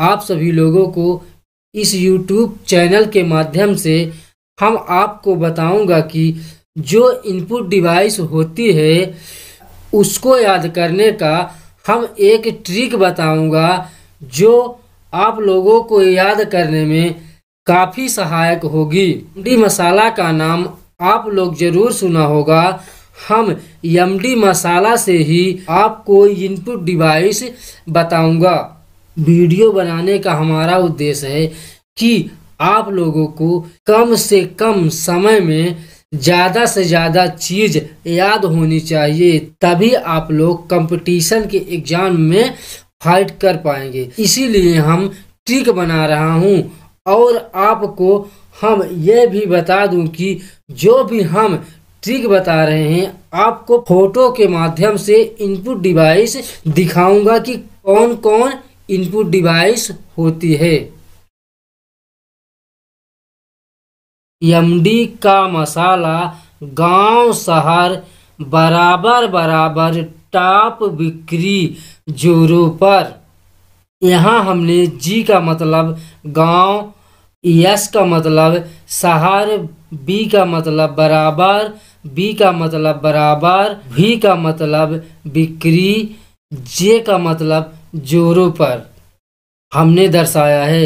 आप सभी लोगों को इस यूट्यूब चैनल के माध्यम से हम आपको बताऊंगा कि जो इनपुट डिवाइस होती है उसको याद करने का हम एक ट्रिक बताऊंगा जो आप लोगों को याद करने में काफ़ी सहायक होगी डी मसाला का नाम आप लोग ज़रूर सुना होगा हम एमडी मसाला से ही आपको इनपुट डिवाइस बताऊंगा वीडियो बनाने का हमारा उद्देश्य है कि आप लोगों को कम से कम समय में ज़्यादा से ज़्यादा चीज़ याद होनी चाहिए तभी आप लोग कंपटीशन के एग्ज़ाम में फाइट कर पाएंगे इसीलिए हम ट्रिक बना रहा हूँ और आपको हम ये भी बता दूँ कि जो भी हम ट्रिक बता रहे हैं आपको फोटो के माध्यम से इनपुट डिवाइस दिखाऊंगा कि कौन कौन इनपुट डिवाइस होती है एमडी का मसाला गांव शहर बराबर बराबर टॉप बिक्री जोरो पर यहाँ हमने जी का मतलब गांव एस का मतलब शहर बी का मतलब बराबर बी का मतलब बराबर भी का मतलब बिक्री जे का मतलब जोरों पर हमने दर्शाया है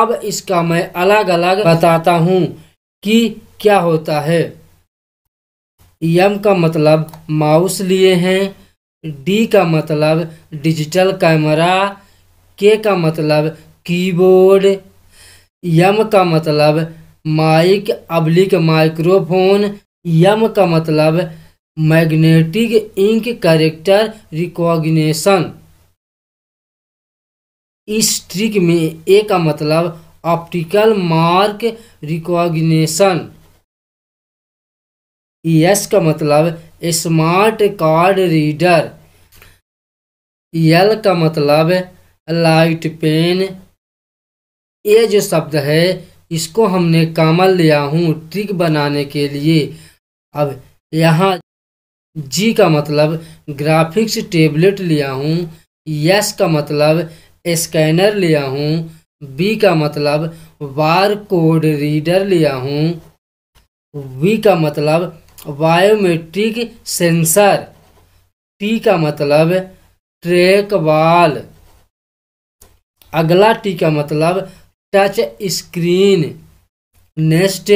अब इसका मैं अलग अलग बताता हूँ कि क्या होता है यम का मतलब माउस लिए हैं डी का मतलब डिजिटल कैमरा के का मतलब कीबोर्ड यम का मतलब माइक अब्लिक माइक्रोफोन यम का मतलब मैग्नेटिक इंक कैरेक्टर रिकॉग्निशन इस ट्रिक में ए का मतलब ऑप्टिकल मार्क रिकॉग्निशन एस का मतलब स्मार्ट कार्ड रीडर एल का मतलब लाइट पेन ये जो शब्द है इसको हमने कामल लिया हूँ ट्रिक बनाने के लिए अब यहाँ जी का मतलब ग्राफिक्स टेबलेट लिया हूँ यस का मतलब स्कैनर लिया हूँ बी का मतलब बार कोड रीडर लिया हूँ वी का मतलब बायोमेट्रिक सेंसर टी का मतलब ट्रैक बाल अगला टी का मतलब टच स्क्रीन नेक्स्ट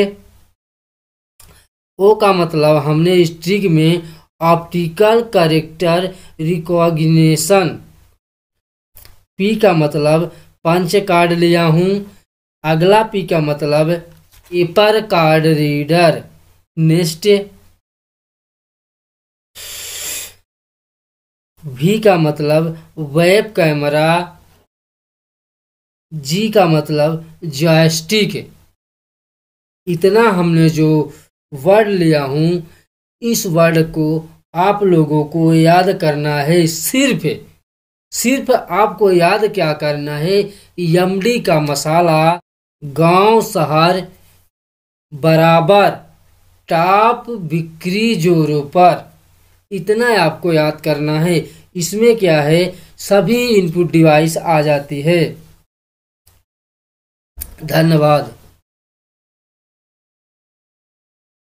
ओ का मतलब हमने स्ट्रिक में ऑप्टिकल करेक्टर रिकॉग्निशन पी का मतलब पंच कार्ड लिया हूँ अगला पी का मतलब एपर कार्ड रीडर नेक्स्ट वी का मतलब वेब कैमरा जी का मतलब जॉयस्टिक इतना हमने जो वर्ड लिया हूँ इस वर्ड को आप लोगों को याद करना है सिर्फ सिर्फ आपको याद क्या करना है यमडी का मसाला गांव शहर बराबर टॉप बिक्री जोरों पर इतना आपको याद करना है इसमें क्या है सभी इनपुट डिवाइस आ जाती है धन्यवाद